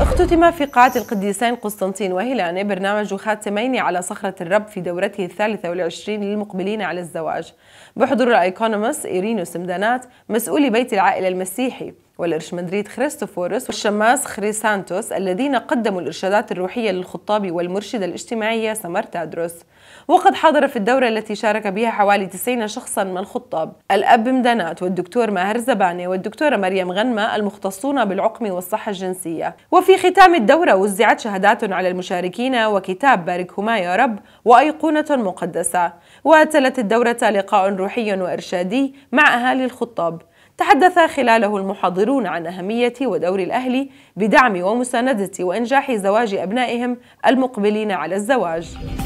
اختتم في قاعة القديسين قسطنطين وهيلاني برنامج خاتمين على صخرة الرب في دورته الثالثة والعشرين للمقبلين على الزواج بحضور الأيكونومس ايرينو سمدانات مسؤول بيت العائلة المسيحي والإرش مدريد خريستوفورس والشماس خريسانتوس الذين قدموا الإرشادات الروحية للخطاب والمرشدة الاجتماعية سمر تادروس وقد حضر في الدورة التي شارك بها حوالي 90 شخصا من الخطاب الأب مدانات والدكتور ماهر زباني والدكتورة مريم غنمة المختصون بالعقم والصحة الجنسية وفي ختام الدورة وزعت شهادات على المشاركين وكتاب باركهما يا رب وأيقونة مقدسة وتلت الدورة لقاء روحي وإرشادي مع أهالي الخطاب تحدث خلاله المحاضرون عن أهمية ودور الأهل بدعم ومساندة وإنجاح زواج أبنائهم المقبلين على الزواج